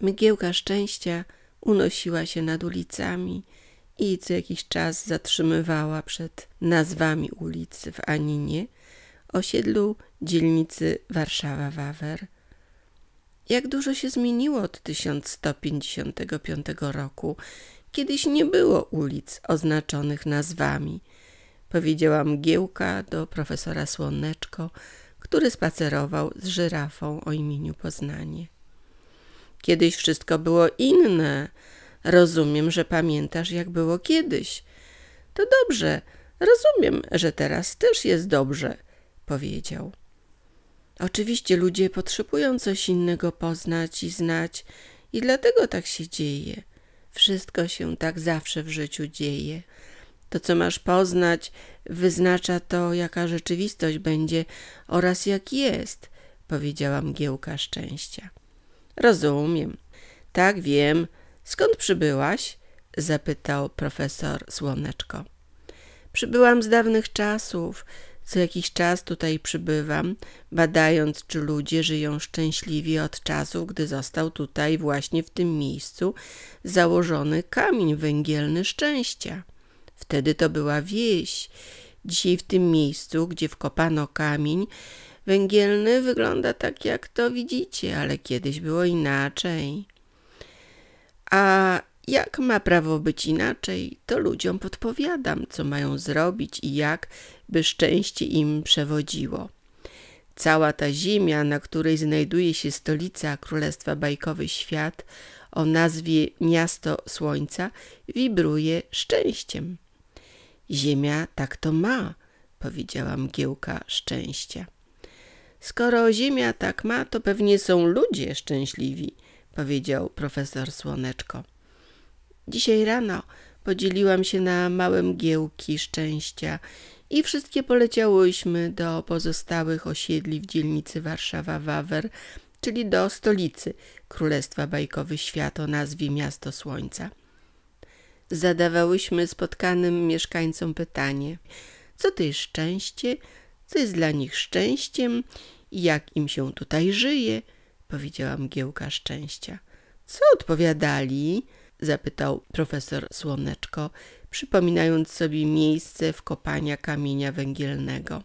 Mgiełka szczęścia unosiła się nad ulicami i co jakiś czas zatrzymywała przed nazwami ulic w Aninie, osiedlu dzielnicy Warszawa-Wawer. Jak dużo się zmieniło od 1155 roku. Kiedyś nie było ulic oznaczonych nazwami, powiedziała mgiełka do profesora Słoneczko, który spacerował z żyrafą o imieniu Poznanie. Kiedyś wszystko było inne. Rozumiem, że pamiętasz, jak było kiedyś. To dobrze, rozumiem, że teraz też jest dobrze, powiedział. Oczywiście ludzie potrzebują coś innego poznać i znać i dlatego tak się dzieje. Wszystko się tak zawsze w życiu dzieje. To, co masz poznać, wyznacza to, jaka rzeczywistość będzie oraz jak jest, powiedziała mgiełka szczęścia. Rozumiem. Tak wiem. Skąd przybyłaś? zapytał profesor Słoneczko. Przybyłam z dawnych czasów. Co jakiś czas tutaj przybywam, badając, czy ludzie żyją szczęśliwie od czasów, gdy został tutaj, właśnie w tym miejscu, założony kamień węgielny szczęścia. Wtedy to była wieś. Dzisiaj w tym miejscu, gdzie wkopano kamień, Węgielny wygląda tak, jak to widzicie, ale kiedyś było inaczej. A jak ma prawo być inaczej, to ludziom podpowiadam, co mają zrobić i jak, by szczęście im przewodziło. Cała ta ziemia, na której znajduje się stolica Królestwa Bajkowy Świat o nazwie Miasto Słońca, wibruje szczęściem. Ziemia tak to ma, powiedziała mgiełka szczęścia. Skoro Ziemia tak ma, to pewnie są ludzie szczęśliwi, powiedział profesor Słoneczko. Dzisiaj rano podzieliłam się na małe mgiełki szczęścia i wszystkie poleciałyśmy do pozostałych osiedli w dzielnicy Warszawa-Wawer, czyli do stolicy Królestwa Bajkowy Świat o nazwie Miasto Słońca. Zadawałyśmy spotkanym mieszkańcom pytanie, co to jest szczęście, co jest dla nich szczęściem i jak im się tutaj żyje, powiedziała mgiełka szczęścia. Co odpowiadali? zapytał profesor Słoneczko, przypominając sobie miejsce wkopania kamienia węgielnego.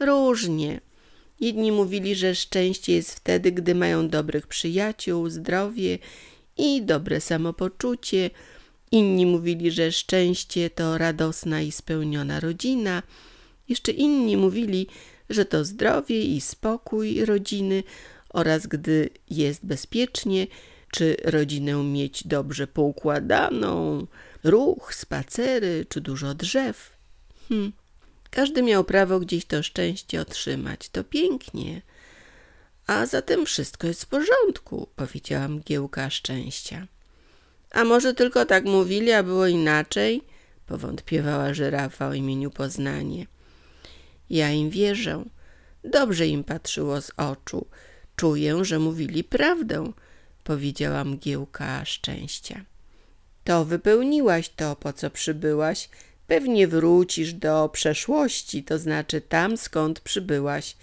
Różnie. Jedni mówili, że szczęście jest wtedy, gdy mają dobrych przyjaciół, zdrowie i dobre samopoczucie. Inni mówili, że szczęście to radosna i spełniona rodzina. Jeszcze inni mówili, że to zdrowie i spokój rodziny oraz gdy jest bezpiecznie, czy rodzinę mieć dobrze poukładaną, ruch, spacery czy dużo drzew. Hm. Każdy miał prawo gdzieś to szczęście otrzymać, to pięknie. A zatem wszystko jest w porządku, powiedziała mgiełka szczęścia. A może tylko tak mówili, a było inaczej? Powątpiewała żyrafa o imieniu Poznanie. Ja im wierzę. Dobrze im patrzyło z oczu. Czuję, że mówili prawdę, powiedziała mgiełka szczęścia. To wypełniłaś to, po co przybyłaś. Pewnie wrócisz do przeszłości, to znaczy tam, skąd przybyłaś,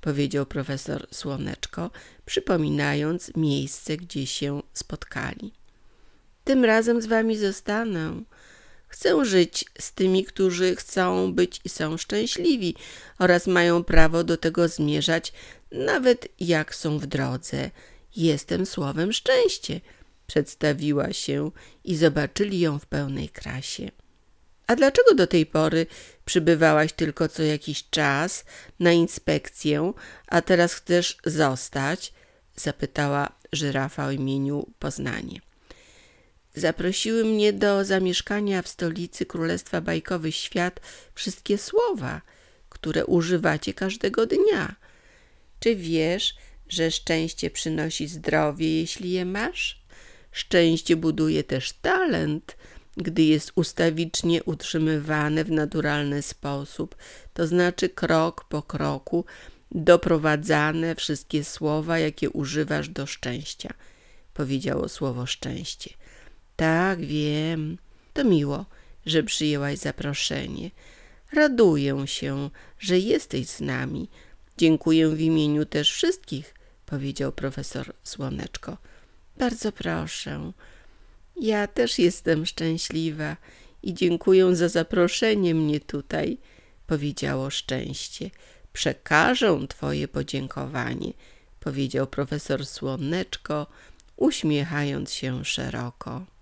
powiedział profesor Słoneczko, przypominając miejsce, gdzie się spotkali. Tym razem z wami zostanę, Chcę żyć z tymi, którzy chcą być i są szczęśliwi oraz mają prawo do tego zmierzać, nawet jak są w drodze. Jestem słowem szczęście. Przedstawiła się i zobaczyli ją w pełnej krasie. A dlaczego do tej pory przybywałaś tylko co jakiś czas na inspekcję, a teraz chcesz zostać? Zapytała żyrafa o imieniu Poznanie. Zaprosiły mnie do zamieszkania w stolicy Królestwa Bajkowy Świat wszystkie słowa, które używacie każdego dnia. Czy wiesz, że szczęście przynosi zdrowie, jeśli je masz? Szczęście buduje też talent, gdy jest ustawicznie utrzymywane w naturalny sposób, to znaczy krok po kroku doprowadzane wszystkie słowa, jakie używasz do szczęścia. Powiedziało słowo szczęście. Tak, wiem. To miło, że przyjęłaś zaproszenie. Raduję się, że jesteś z nami. Dziękuję w imieniu też wszystkich, powiedział profesor Słoneczko. Bardzo proszę. Ja też jestem szczęśliwa i dziękuję za zaproszenie mnie tutaj, powiedziało szczęście. Przekażę twoje podziękowanie, powiedział profesor Słoneczko, uśmiechając się szeroko.